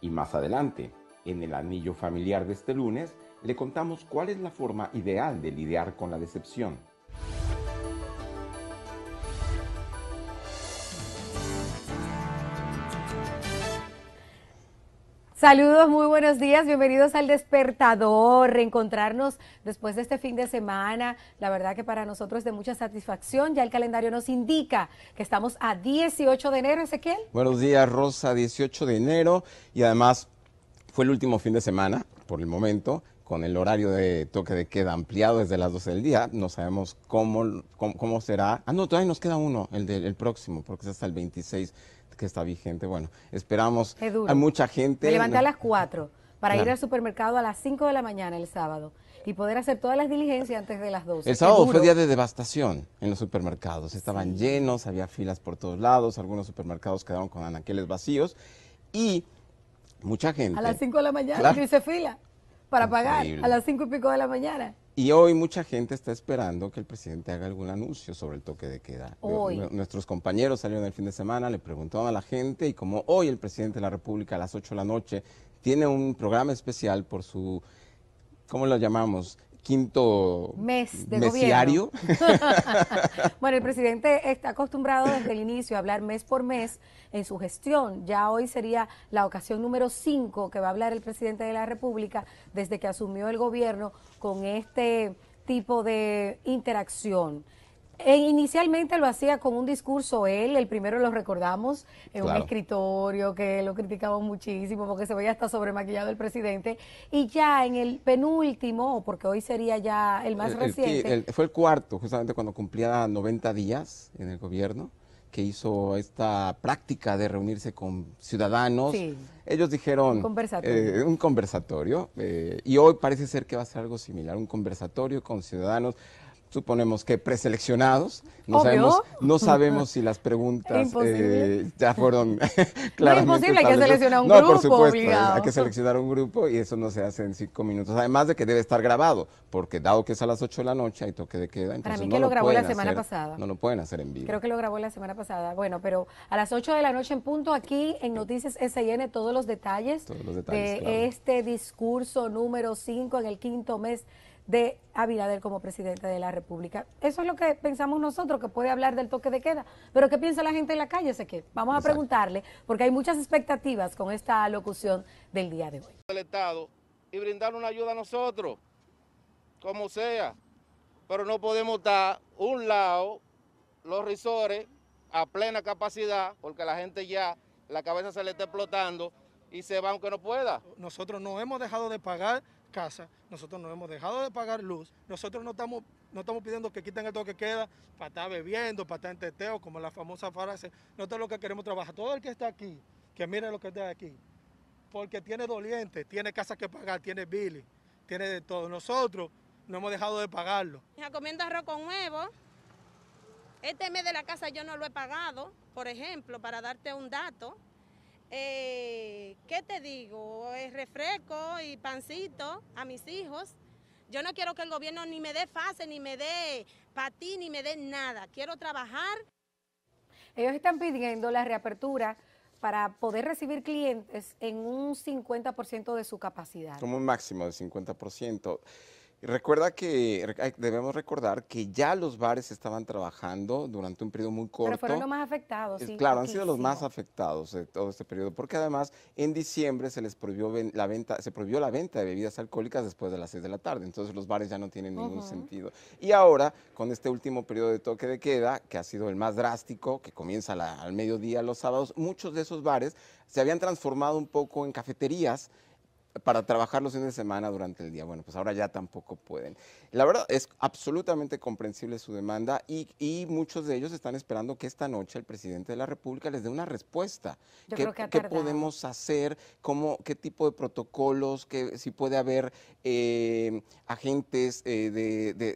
Y más adelante, en el anillo familiar de este lunes, le contamos cuál es la forma ideal de lidiar con la decepción. Saludos, muy buenos días, bienvenidos al despertador, reencontrarnos después de este fin de semana. La verdad que para nosotros es de mucha satisfacción, ya el calendario nos indica que estamos a 18 de enero, Ezequiel. Buenos días, Rosa, 18 de enero y además fue el último fin de semana por el momento con el horario de toque de queda ampliado desde las 12 del día. No sabemos cómo, cómo, será. Ah, no, todavía nos queda uno, el del próximo, porque es hasta el 26 que está vigente. Bueno, esperamos. a mucha gente. Me levanté a las 4 para ir al supermercado a las 5 de la mañana el sábado y poder hacer todas las diligencias antes de las 12. El sábado fue día de devastación en los supermercados. Estaban llenos, había filas por todos lados, algunos supermercados quedaron con anaqueles vacíos y mucha gente. A las 5 de la mañana, dice hice fila para pagar a las 5 y pico de la mañana. Y hoy mucha gente está esperando que el presidente haga algún anuncio sobre el toque de queda. Nuestros compañeros salieron el fin de semana, le preguntaron a la gente y como hoy el presidente de la República a las 8 de la noche tiene un programa especial por su, ¿cómo lo llamamos? quinto mes de gobierno? bueno, el presidente está acostumbrado desde el inicio a hablar mes por mes en su gestión. Ya hoy sería la ocasión número cinco que va a hablar el presidente de la República desde que asumió el gobierno con este tipo de interacción. Eh, inicialmente lo hacía con un discurso él, el primero lo recordamos, en un escritorio que lo criticamos muchísimo porque se veía hasta sobremaquillado el presidente. Y ya en el penúltimo, porque hoy sería ya el más reciente. fue el cuarto, justamente cuando cumplía 90 días en el gobierno que hizo esta práctica de reunirse con ciudadanos. Ellos dijeron un conversatorio, eh, eh, y hoy parece ser que va a ser algo similar, un conversatorio con ciudadanos suponemos que preseleccionados. No sabemos, no sabemos si las preguntas eh, ya fueron No es imposible, hay que seleccionar un grupo. hay que seleccionar un grupo y eso no se hace en cinco minutos. Además de que debe estar grabado, porque dado que es a las ocho de la noche hay toque de queda, entonces Para mí que lo, grabó la semana pasada. No lo pueden hacer en vivo. Creo que lo grabó la semana pasada. Bueno, pero a las ocho de la noche en punto aquí en Noticias S&N todos los detalles, de este discurso número cinco en el quinto mes de Abinader como presidente de la República. Eso es lo que pensamos nosotros, que puede hablar del toque de queda. Pero ¿qué piensa la gente en la calle? Sé vamos a preguntarle, porque hay muchas expectativas con esta locución del día de hoy. ...el Estado y brindar una ayuda a nosotros, como sea. Pero no podemos dar un lado los risores a plena capacidad, porque la gente ya, la cabeza se le está explotando y se va aunque no pueda. Nosotros no hemos dejado de pagar casa, nosotros no hemos dejado de pagar luz, nosotros no estamos, no estamos pidiendo que quiten el toque que queda para estar bebiendo, para estar en teteo, como la famosa frase, nosotros lo que queremos trabajar, todo el que está aquí, que mire lo que está aquí, porque tiene doliente, tiene casa que pagar, tiene billy, tiene de todo, nosotros no hemos dejado de pagarlo. Recomiendo arroz con huevo, este mes de la casa yo no lo he pagado, por ejemplo, para darte un dato, eh, ¿qué te digo? Eh, refresco y pancito a mis hijos. Yo no quiero que el gobierno ni me dé fase, ni me dé patín, ni me dé nada. Quiero trabajar. Ellos están pidiendo la reapertura para poder recibir clientes en un 50% de su capacidad. Como un máximo de 50%. Recuerda que debemos recordar que ya los bares estaban trabajando durante un periodo muy corto. Pero fueron los más afectados, Claro, han sido los más afectados de todo este periodo, porque además en diciembre se les prohibió la venta, se prohibió la venta de bebidas alcohólicas después de las 6 de la tarde, entonces los bares ya no tienen ningún sentido. Y ahora, con este último periodo de toque de queda, que ha sido el más drástico, que comienza al mediodía los sábados, muchos de esos bares se habían transformado un poco en cafeterías para trabajar los fines de semana durante el día. Bueno, pues ahora ya tampoco pueden. La verdad es absolutamente comprensible su demanda y, muchos de ellos están esperando que esta noche el presidente de la República les dé una respuesta. ¿Qué, creo que ¿Qué podemos hacer? ¿Cómo, ¿Qué tipo de protocolos? Que, ¿Si puede haber eh, agentes eh,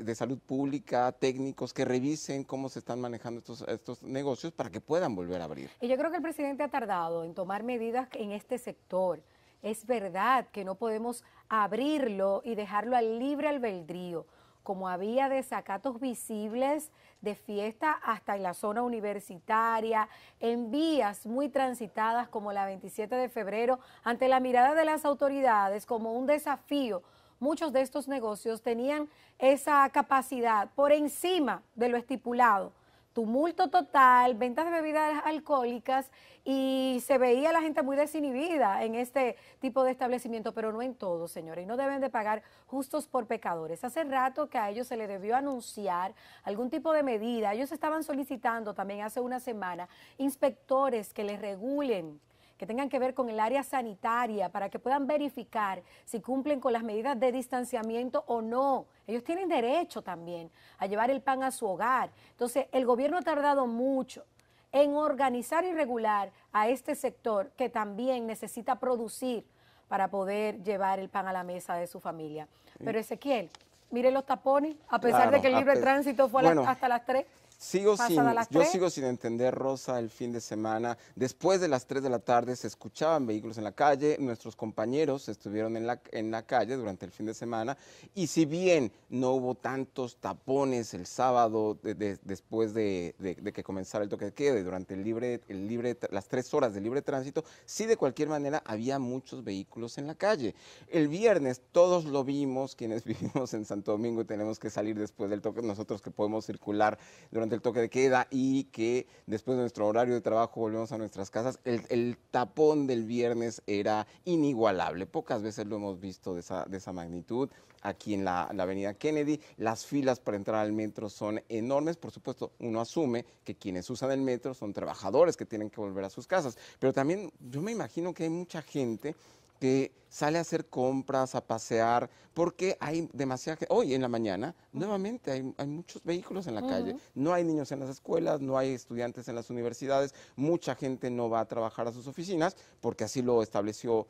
de, salud pública, técnicos que revisen cómo se están manejando estos, estos negocios para que puedan volver a abrir? Y yo creo que el presidente ha tardado en tomar medidas en este sector es verdad que no podemos abrirlo y dejarlo al libre albedrío, como había desacatos visibles de fiesta hasta en la zona universitaria, en vías muy transitadas como la 27 de febrero, ante la mirada de las autoridades como un desafío. Muchos de estos negocios tenían esa capacidad por encima de lo estipulado tumulto total, ventas de bebidas alcohólicas y se veía la gente muy desinhibida en este tipo de establecimiento, pero no en todos, señores, y no deben de pagar justos por pecadores. Hace rato que a ellos se les debió anunciar algún tipo de medida. Ellos estaban solicitando también hace una semana inspectores que les regulen que tengan que ver con el área sanitaria para que puedan verificar si cumplen con las medidas de distanciamiento o no. Ellos tienen derecho también a llevar el pan a su hogar. Entonces, el gobierno ha tardado mucho en organizar y regular a este sector que también necesita producir para poder llevar el pan a la mesa de su familia. Pero Ezequiel, mire los tapones, a pesar de que el libre tránsito fue hasta las 3. Sigo sin, yo sigo sin entender, Rosa, el fin de semana. Después de las 3 de la tarde se escuchaban vehículos en la calle, nuestros compañeros estuvieron en la, en la calle durante el fin de semana y si bien no hubo tantos tapones el sábado después de, que comenzara el toque de queda y durante el libre, el libre, las 3 horas de libre tránsito, sí de cualquier manera había muchos vehículos en la calle. El viernes todos lo vimos, quienes vivimos en Santo Domingo y tenemos que salir después del toque, nosotros que podemos circular durante el toque de queda y que después de nuestro horario de trabajo volvemos a nuestras casas, el, tapón del viernes era inigualable. Pocas veces lo hemos visto de esa, de esa magnitud aquí en la, la, avenida Kennedy. Las filas para entrar al metro son enormes. Por supuesto, uno asume que quienes usan el metro son trabajadores que tienen que volver a sus casas. Pero también yo me imagino que hay mucha gente que sale a hacer compras, a pasear, porque hay demasiada Hoy en la mañana, nuevamente, hay, muchos vehículos en la calle. No hay niños en las escuelas, no hay estudiantes en las universidades, mucha gente no va a trabajar a sus oficinas, porque así lo estableció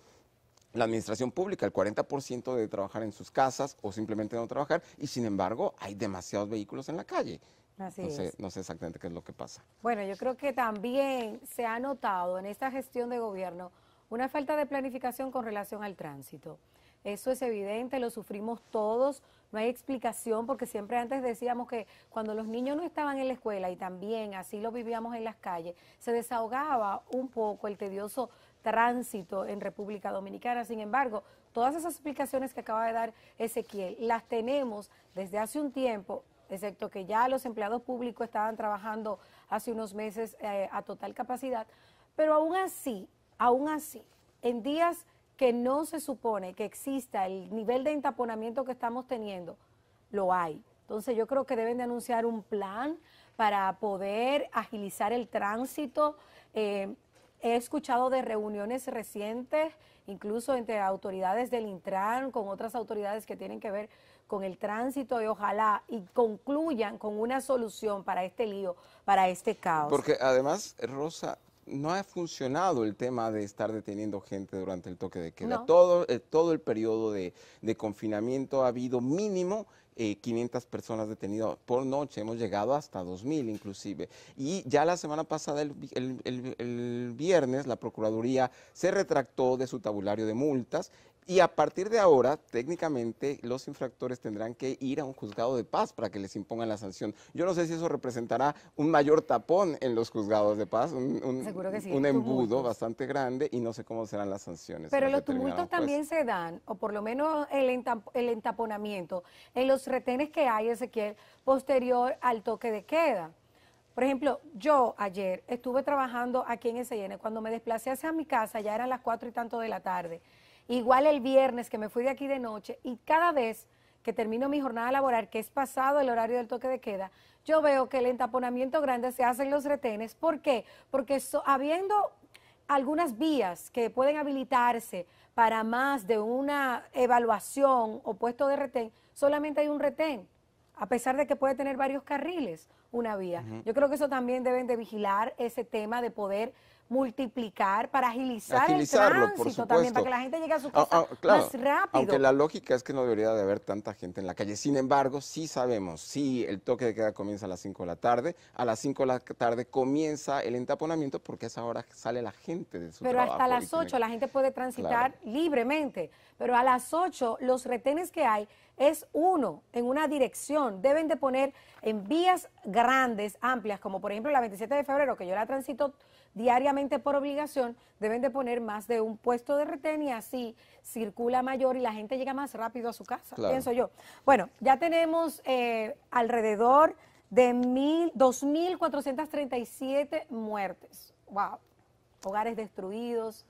la administración pública, el 40% de trabajar en sus casas o simplemente no trabajar, y sin embargo hay demasiados vehículos en la calle. Así no es. No sé exactamente qué es lo que pasa. Bueno, yo creo que también se ha notado en esta gestión de gobierno una falta de planificación con relación al tránsito. Eso es evidente, lo sufrimos todos, no hay explicación porque siempre antes decíamos que cuando los niños no estaban en la escuela y también así lo vivíamos en las calles, se desahogaba un poco el tedioso tránsito en República Dominicana. Sin embargo, todas esas explicaciones que acaba de dar Ezequiel las tenemos desde hace un tiempo excepto que ya los empleados públicos estaban trabajando hace unos meses eh, a total capacidad, pero aún así Aún así, en días que no se supone que exista el nivel de entaponamiento que estamos teniendo, lo hay. Entonces yo creo que deben de anunciar un plan para poder agilizar el tránsito. Eh, he escuchado de reuniones recientes, incluso entre autoridades del Intran, con otras autoridades que tienen que ver con el tránsito y ojalá y concluyan con una solución para este lío, para este caos. Porque además, Rosa, no ha funcionado el tema de estar deteniendo gente durante el toque de queda. Eh, todo, el periodo de, confinamiento ha habido mínimo 500 eh, personas detenidas por noche. Hemos llegado hasta 2.000 inclusive. Y ya la semana pasada, el, viernes, la Procuraduría se retractó de su tabulario de multas y a partir de ahora, técnicamente, los infractores tendrán que ir a un juzgado de paz para que les impongan la sanción. Yo no sé si eso representará un mayor tapón en los juzgados de paz, un, embudo bastante grande y no sé cómo serán las sanciones. Pero los tumultos también se dan, o por lo menos el, entaponamiento, en los retenes que hay, Ezequiel, posterior al toque de queda. Por ejemplo, yo ayer estuve trabajando aquí en SN, cuando me desplacé hacia mi casa ya eran las cuatro y tanto de la tarde. Igual el viernes que me fui de aquí de noche y cada vez que termino mi jornada laboral, que es pasado el horario del toque de queda, yo veo que el entaponamiento grande se hace en los retenes. ¿Por qué? Porque habiendo algunas vías que pueden habilitarse para más de una evaluación o puesto de retén, solamente hay un retén, a pesar de que puede tener varios carriles una vía. Yo creo que eso también deben de vigilar ese tema de poder multiplicar, para agilizar el tránsito también, para que la gente llegue a su ah, casa ah, más rápido. Aunque la lógica es que no debería de haber tanta gente en la calle. Sin embargo, sí sabemos, sí, el toque de queda comienza a las 5 de la tarde, a las 5 de la tarde comienza el entaponamiento porque a esa hora sale la gente de su Pero hasta las 8 la gente puede transitar libremente, pero a las 8 los retenes que hay es uno en una dirección. Deben de poner en vías grandes, amplias, como por ejemplo la 27 de febrero, que yo la transito diariamente, por obligación, deben de poner más de un puesto de reten y así circula mayor y la gente llega más rápido a su casa, pienso yo. Bueno, ya tenemos eh, alrededor de 2.437 muertes. ¡Wow! Hogares destruidos,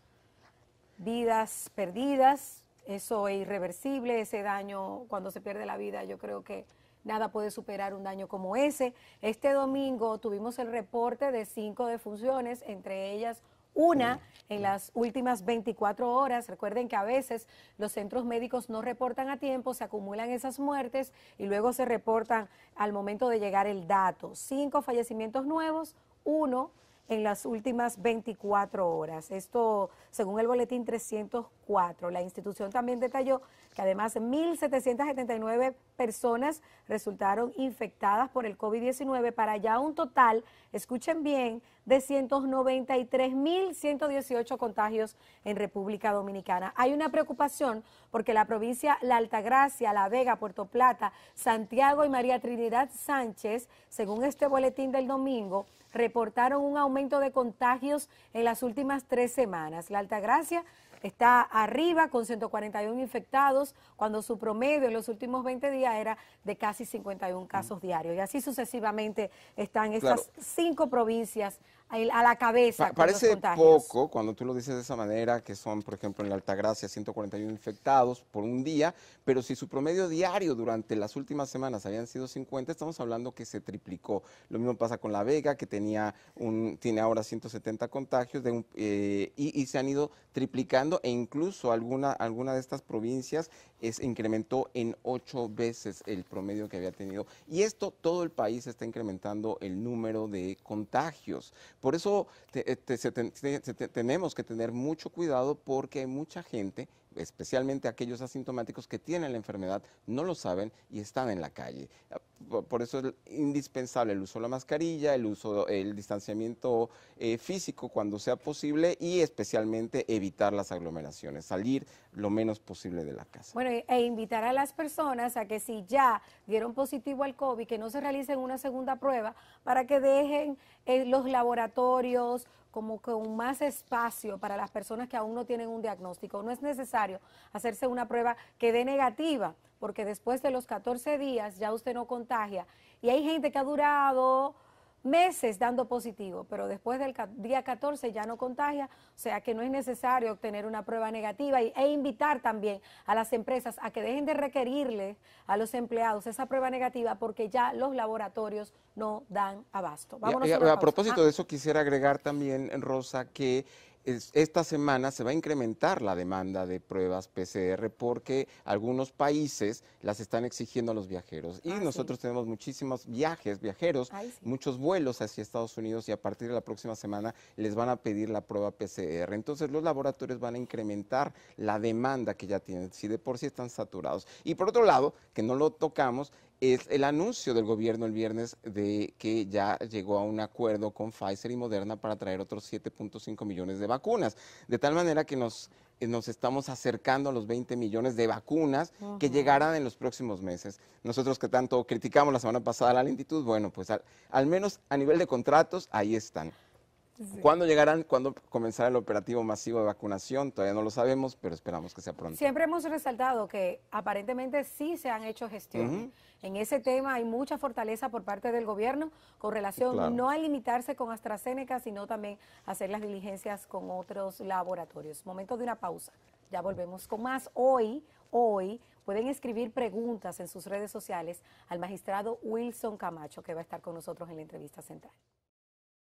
vidas perdidas, eso es irreversible, ese daño cuando se pierde la vida, yo creo que Nada puede superar un daño como ese. Este domingo tuvimos el reporte de cinco defunciones, entre ellas una en las últimas 24 horas. Recuerden que a veces los centros médicos no reportan a tiempo, se acumulan esas muertes y luego se reportan al momento de llegar el dato. Cinco fallecimientos nuevos, uno en las últimas 24 horas. Esto según el boletín 304. La institución también detalló que además 1.779 personas resultaron infectadas por el COVID-19 para ya un total, escuchen bien, de 193.118 contagios en República Dominicana. Hay una preocupación porque la provincia La Altagracia, La Vega, Puerto Plata, Santiago y María Trinidad Sánchez, según este boletín del domingo, reportaron un aumento de contagios en las últimas tres semanas. La Altagracia está arriba con 141 infectados, cuando su promedio en los últimos 20 días era de casi 51 casos diarios. Y así sucesivamente están estas cinco provincias a la cabeza. parece poco cuando tú lo dices de esa manera, que son, por ejemplo, en la Altagracia 141 infectados por un día, pero si su promedio diario durante las últimas semanas habían sido 50, estamos hablando que se triplicó. Lo mismo pasa con La Vega, que tenía un, tiene ahora 170 contagios eh, y, se han ido triplicando e incluso alguna, alguna de estas provincias es, incrementó en ocho veces el promedio que había tenido. Y esto, todo el país está incrementando el número de contagios. Por eso eh, tenemos que tener mucho cuidado porque hay mucha gente, especialmente aquellos asintomáticos que tienen la enfermedad, no lo saben y están en la calle por eso es indispensable el uso de la mascarilla, el uso, el distanciamiento eh, físico cuando sea posible y especialmente evitar las aglomeraciones, salir lo menos posible de la casa. Bueno, e invitar a las personas a que si ya dieron positivo al COVID, que no se realicen una segunda prueba para que dejen eh, los laboratorios como con más espacio para las personas que aún no tienen un diagnóstico. No es necesario hacerse una prueba que dé negativa porque después de los 14 días ya usted no contagia. Y hay gente que ha durado meses dando positivo, pero después del día 14 ya no contagia, o sea que no es necesario obtener una prueba negativa y, e invitar también a las empresas a que dejen de requerirle a los empleados esa prueba negativa porque ya los laboratorios no dan abasto. a, propósito ah. de eso, quisiera agregar también, Rosa, que esta semana se va a incrementar la demanda de pruebas PCR porque algunos países las están exigiendo a los viajeros. Y ah, nosotros tenemos muchísimos viajes, viajeros, muchos vuelos hacia Estados Unidos y a partir de la próxima semana les van a pedir la prueba PCR. Entonces los laboratorios van a incrementar la demanda que ya tienen, si de por sí están saturados. Y por otro lado, que no lo tocamos, es el anuncio del gobierno el viernes de que ya llegó a un acuerdo con Pfizer y Moderna para traer otros 7.5 millones de vacunas. De tal manera que nos, eh, nos estamos acercando a los 20 millones de vacunas que llegarán en los próximos meses. Nosotros que tanto criticamos la semana pasada la lentitud, bueno, pues al menos a nivel de contratos, ahí están. ¿Cuándo llegarán? ¿Cuándo comenzará el operativo masivo de vacunación? Todavía no lo sabemos, pero esperamos que sea pronto. Siempre hemos resaltado que aparentemente sí se han hecho gestiones. En ese tema hay mucha fortaleza por parte del gobierno con relación no a limitarse con AstraZeneca, sino también hacer las diligencias con otros laboratorios. Momento de una pausa. Ya volvemos con más. Hoy, hoy, pueden escribir preguntas en sus redes sociales al magistrado Wilson Camacho, que va a estar con nosotros en la entrevista central.